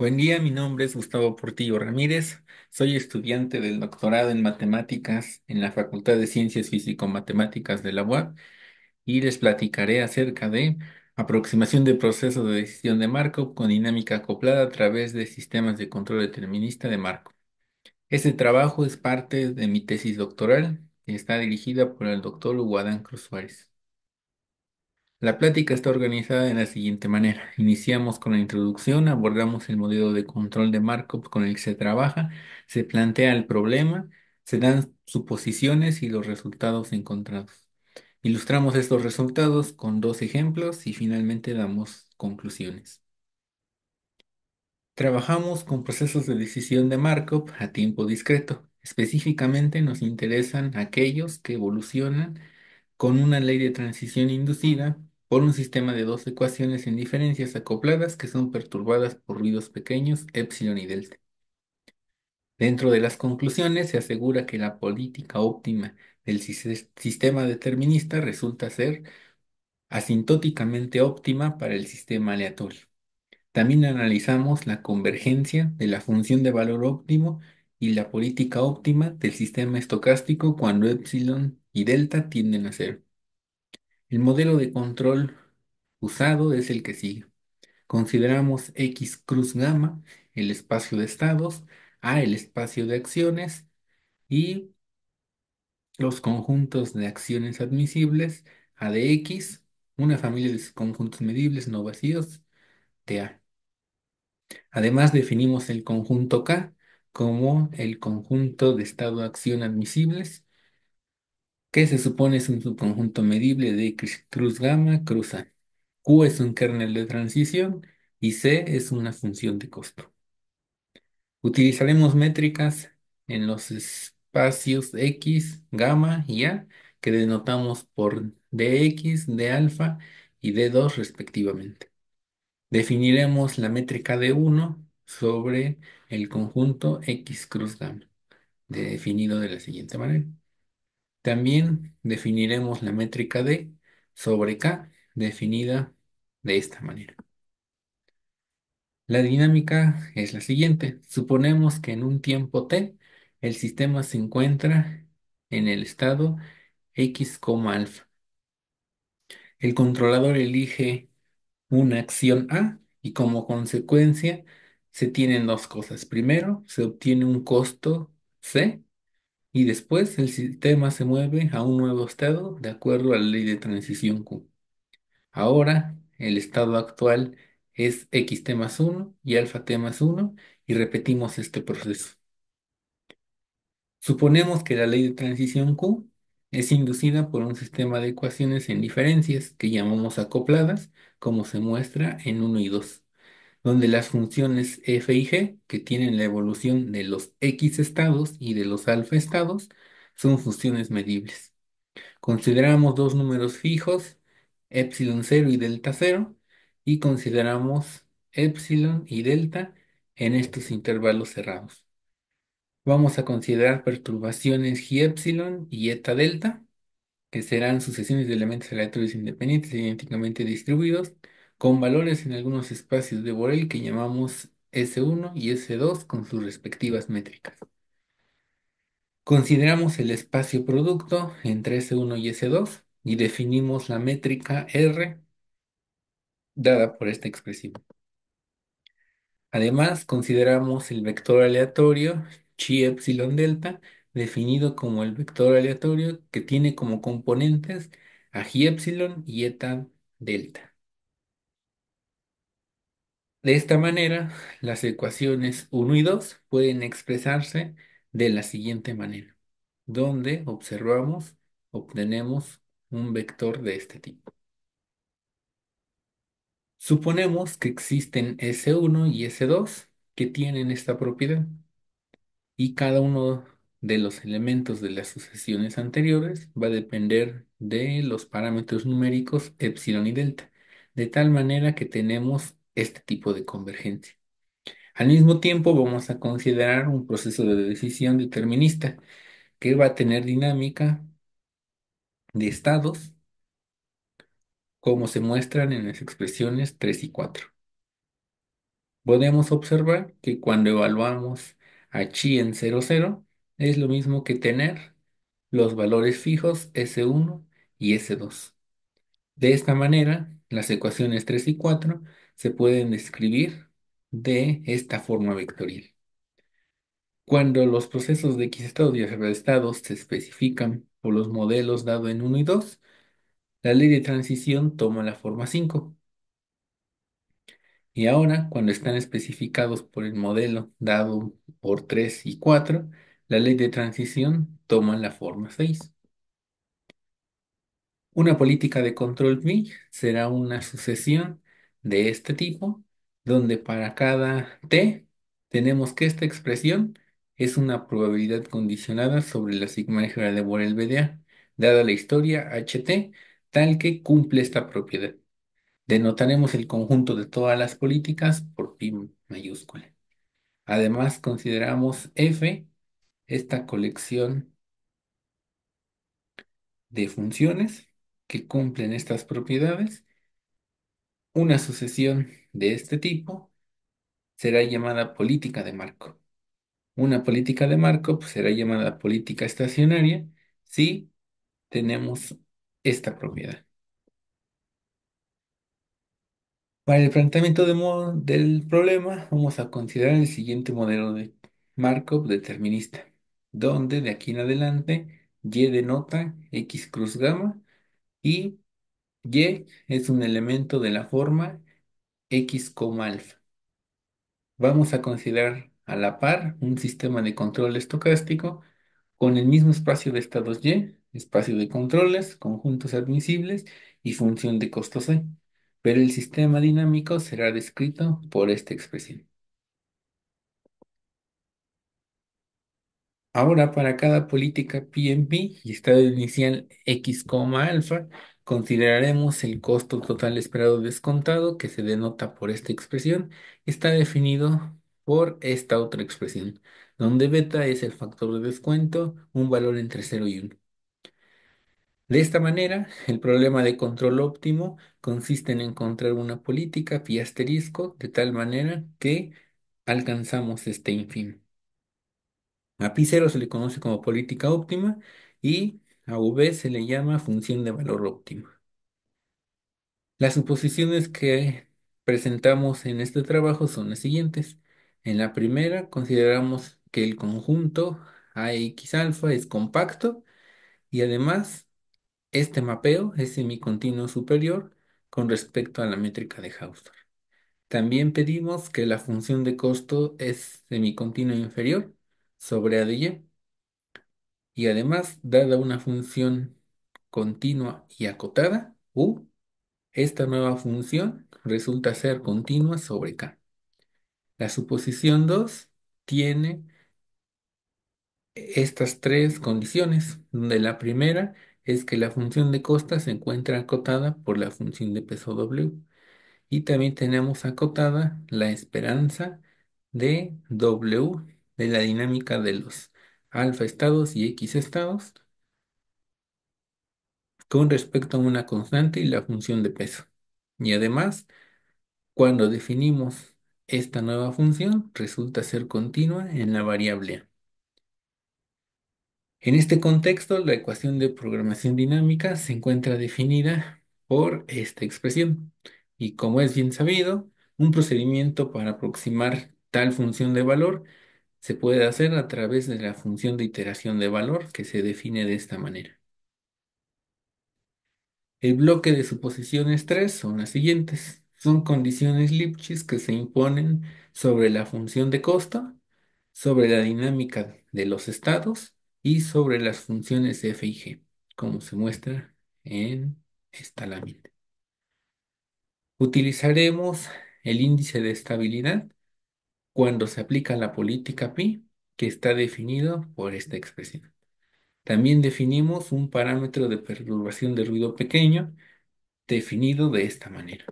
Buen día, mi nombre es Gustavo Portillo Ramírez, soy estudiante del doctorado en matemáticas en la Facultad de Ciencias Físico-Matemáticas de la UAP y les platicaré acerca de aproximación de procesos de decisión de Markov con dinámica acoplada a través de sistemas de control determinista de Markov. Este trabajo es parte de mi tesis doctoral y está dirigida por el doctor Guadán Cruz Suárez. La plática está organizada de la siguiente manera. Iniciamos con la introducción, abordamos el modelo de control de Markov con el que se trabaja, se plantea el problema, se dan suposiciones y los resultados encontrados. Ilustramos estos resultados con dos ejemplos y finalmente damos conclusiones. Trabajamos con procesos de decisión de Markov a tiempo discreto. Específicamente nos interesan aquellos que evolucionan con una ley de transición inducida por un sistema de dos ecuaciones en diferencias acopladas que son perturbadas por ruidos pequeños, epsilon y delta. Dentro de las conclusiones se asegura que la política óptima del sistema determinista resulta ser asintóticamente óptima para el sistema aleatorio. También analizamos la convergencia de la función de valor óptimo y la política óptima del sistema estocástico cuando epsilon y delta tienden a ser. El modelo de control usado es el que sigue. Consideramos X cruz gamma el espacio de estados, A el espacio de acciones y los conjuntos de acciones admisibles, A de X, una familia de conjuntos medibles no vacíos, de A. Además definimos el conjunto K como el conjunto de estado acción admisibles que se supone es un subconjunto medible de X cruz gamma, cruz A. Q es un kernel de transición y C es una función de costo. Utilizaremos métricas en los espacios X, gamma y A que denotamos por dx, d alfa y d2 respectivamente. Definiremos la métrica d1 sobre el conjunto x cruz gamma, definido de la siguiente manera. También definiremos la métrica D sobre K, definida de esta manera. La dinámica es la siguiente. Suponemos que en un tiempo t, el sistema se encuentra en el estado x, alfa. El controlador elige una acción A y como consecuencia se tienen dos cosas. Primero, se obtiene un costo C y después el sistema se mueve a un nuevo estado de acuerdo a la ley de transición Q. Ahora, el estado actual es X más 1 y alfa T más 1 y repetimos este proceso. Suponemos que la ley de transición Q es inducida por un sistema de ecuaciones en diferencias que llamamos acopladas, como se muestra en 1 y 2 donde las funciones f y g, que tienen la evolución de los x estados y de los alfa estados, son funciones medibles. Consideramos dos números fijos, epsilon 0 y delta 0, y consideramos epsilon y delta en estos intervalos cerrados. Vamos a considerar perturbaciones g epsilon y eta delta, que serán sucesiones de elementos aleatorios independientes idénticamente distribuidos, con valores en algunos espacios de Borel que llamamos S1 y S2 con sus respectivas métricas. Consideramos el espacio producto entre S1 y S2 y definimos la métrica R dada por esta expresión. Además, consideramos el vector aleatorio chi epsilon delta definido como el vector aleatorio que tiene como componentes a chi epsilon y eta delta. De esta manera, las ecuaciones 1 y 2 pueden expresarse de la siguiente manera, donde observamos, obtenemos un vector de este tipo. Suponemos que existen S1 y S2 que tienen esta propiedad y cada uno de los elementos de las sucesiones anteriores va a depender de los parámetros numéricos epsilon y delta, de tal manera que tenemos este tipo de convergencia. Al mismo tiempo, vamos a considerar un proceso de decisión determinista que va a tener dinámica de estados, como se muestran en las expresiones 3 y 4. Podemos observar que cuando evaluamos a chi en 0, 0, es lo mismo que tener los valores fijos S1 y S2. De esta manera, las ecuaciones 3 y 4 se pueden escribir de esta forma vectorial. Cuando los procesos de X estados y r estados se especifican por los modelos dado en 1 y 2, la ley de transición toma la forma 5. Y ahora, cuando están especificados por el modelo dado por 3 y 4, la ley de transición toma la forma 6. Una política de control B será una sucesión de este tipo, donde para cada T tenemos que esta expresión es una probabilidad condicionada sobre la sigma algebra de Borel-BDA, dada la historia HT, tal que cumple esta propiedad. Denotaremos el conjunto de todas las políticas por pi mayúscula. Además, consideramos F esta colección de funciones que cumplen estas propiedades una sucesión de este tipo será llamada política de marco. Una política de marco pues, será llamada política estacionaria si tenemos esta propiedad. Para el planteamiento de del problema, vamos a considerar el siguiente modelo de Markov determinista, donde de aquí en adelante Y denota X cruz gamma y y es un elemento de la forma X, alfa. Vamos a considerar a la par un sistema de control estocástico con el mismo espacio de estados Y, espacio de controles, conjuntos admisibles y función de costo C, pero el sistema dinámico será descrito por esta expresión. Ahora, para cada política PMP y estado inicial X, alfa, Consideraremos el costo total esperado descontado que se denota por esta expresión está definido por esta otra expresión, donde beta es el factor de descuento, un valor entre 0 y 1. De esta manera, el problema de control óptimo consiste en encontrar una política pi asterisco de tal manera que alcanzamos este infin. A pi cero se le conoce como política óptima y a V se le llama función de valor óptimo. Las suposiciones que presentamos en este trabajo son las siguientes. En la primera consideramos que el conjunto AX alfa es compacto y además este mapeo es semicontinuo superior con respecto a la métrica de Hausdorff. También pedimos que la función de costo es semicontinuo inferior sobre A y además, dada una función continua y acotada, U, esta nueva función resulta ser continua sobre K. La suposición 2 tiene estas tres condiciones, donde la primera es que la función de costa se encuentra acotada por la función de peso W. Y también tenemos acotada la esperanza de W de la dinámica de los alfa estados y x estados con respecto a una constante y la función de peso. Y además, cuando definimos esta nueva función, resulta ser continua en la variable a. En este contexto, la ecuación de programación dinámica se encuentra definida por esta expresión. Y como es bien sabido, un procedimiento para aproximar tal función de valor se puede hacer a través de la función de iteración de valor que se define de esta manera. El bloque de suposiciones 3 son las siguientes. Son condiciones Lipschitz que se imponen sobre la función de costa, sobre la dinámica de los estados y sobre las funciones f y g, como se muestra en esta lámina. Utilizaremos el índice de estabilidad cuando se aplica la política pi que está definido por esta expresión. También definimos un parámetro de perturbación de ruido pequeño definido de esta manera.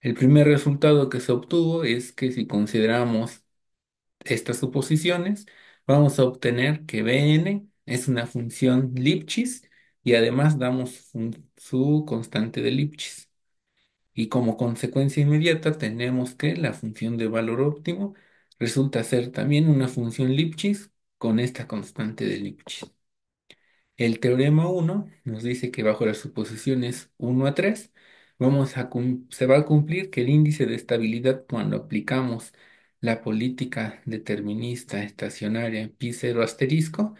El primer resultado que se obtuvo es que si consideramos estas suposiciones, vamos a obtener que Bn es una función Lipschitz y además damos su constante de Lipschitz. Y como consecuencia inmediata tenemos que la función de valor óptimo resulta ser también una función Lipschitz con esta constante de Lipschitz. El teorema 1 nos dice que bajo las suposiciones 1 a 3 vamos a se va a cumplir que el índice de estabilidad cuando aplicamos la política determinista estacionaria pi 0 asterisco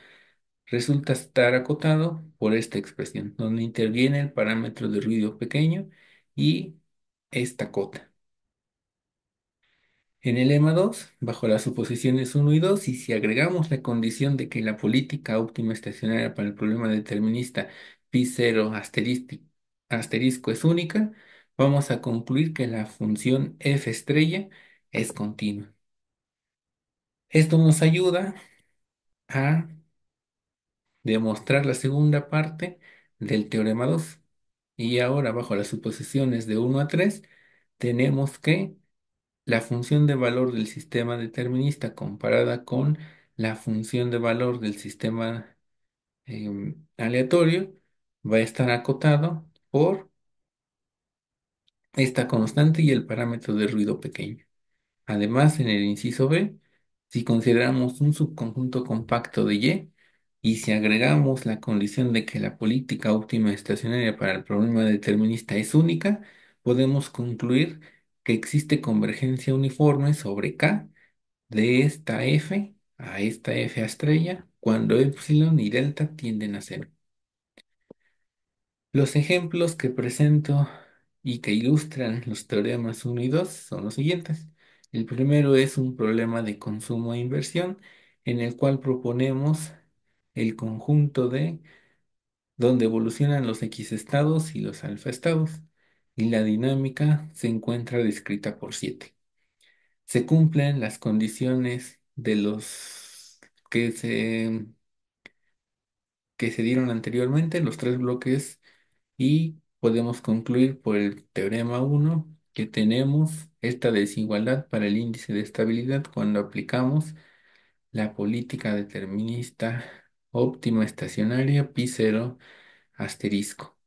resulta estar acotado por esta expresión, donde interviene el parámetro de ruido pequeño y esta cota. En el lema 2, bajo las suposiciones 1 y 2, y si agregamos la condición de que la política óptima estacionaria para el problema determinista pi0 asterisco es única, vamos a concluir que la función f estrella es continua. Esto nos ayuda a demostrar la segunda parte del teorema 2. Y ahora, bajo las suposiciones de 1 a 3, tenemos que la función de valor del sistema determinista comparada con la función de valor del sistema em, aleatorio va a estar acotado por esta constante y el parámetro de ruido pequeño. Además, en el inciso B, si consideramos un subconjunto compacto de Y, y si agregamos la condición de que la política óptima estacionaria para el problema determinista es única, podemos concluir que existe convergencia uniforme sobre K de esta F a esta F estrella cuando epsilon y delta tienden a cero. Los ejemplos que presento y que ilustran los teoremas 1 y 2 son los siguientes. El primero es un problema de consumo e inversión en el cual proponemos el conjunto de donde evolucionan los X estados y los alfa estados, y la dinámica se encuentra descrita por 7. Se cumplen las condiciones de los que se, que se dieron anteriormente, los tres bloques, y podemos concluir por el teorema 1 que tenemos esta desigualdad para el índice de estabilidad cuando aplicamos la política determinista óptima estacionaria pi 0 asterisco.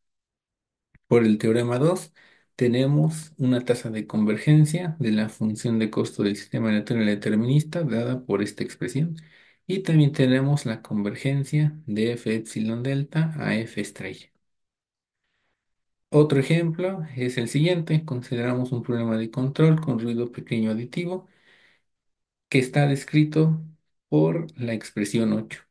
Por el teorema 2 tenemos una tasa de convergencia de la función de costo del sistema natural determinista dada por esta expresión y también tenemos la convergencia de f epsilon delta a f estrella. Otro ejemplo es el siguiente. Consideramos un problema de control con ruido pequeño aditivo que está descrito por la expresión 8.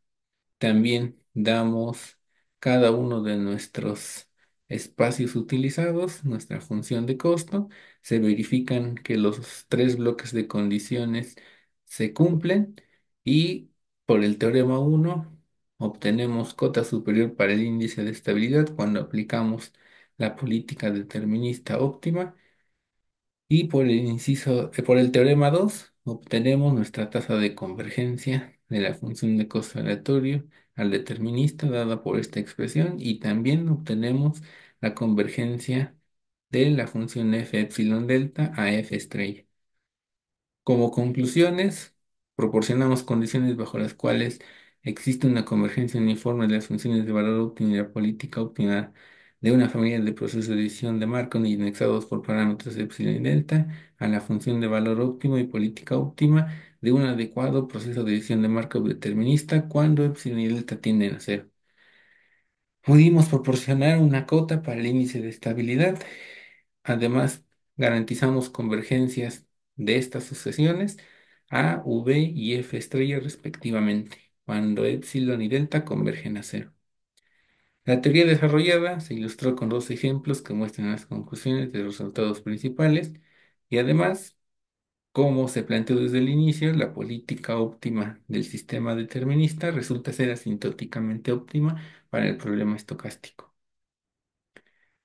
También damos cada uno de nuestros espacios utilizados, nuestra función de costo, se verifican que los tres bloques de condiciones se cumplen y por el teorema 1 obtenemos cota superior para el índice de estabilidad cuando aplicamos la política determinista óptima y por el inciso, eh, por el teorema 2 obtenemos nuestra tasa de convergencia de la función de costo aleatorio al determinista dada por esta expresión y también obtenemos la convergencia de la función f epsilon delta a f estrella. Como conclusiones, proporcionamos condiciones bajo las cuales existe una convergencia uniforme de las funciones de valor óptimo la política óptima de una familia de procesos de decisión de y indexados por parámetros epsilon y delta a la función de valor óptimo y política óptima de un adecuado proceso de decisión de marco determinista cuando epsilon y delta tienden a cero. Pudimos proporcionar una cota para el índice de estabilidad. Además, garantizamos convergencias de estas sucesiones a, V y F estrella respectivamente, cuando epsilon y delta convergen a cero. La teoría desarrollada se ilustró con dos ejemplos que muestran las conclusiones de los resultados principales y además como se planteó desde el inicio, la política óptima del sistema determinista resulta ser asintóticamente óptima para el problema estocástico.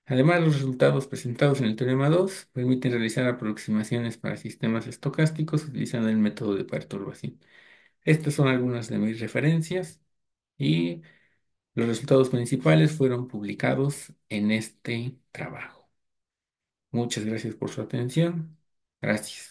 Además, los resultados presentados en el teorema 2 permiten realizar aproximaciones para sistemas estocásticos utilizando el método de perturbación. Estas son algunas de mis referencias y los resultados principales fueron publicados en este trabajo. Muchas gracias por su atención. Gracias.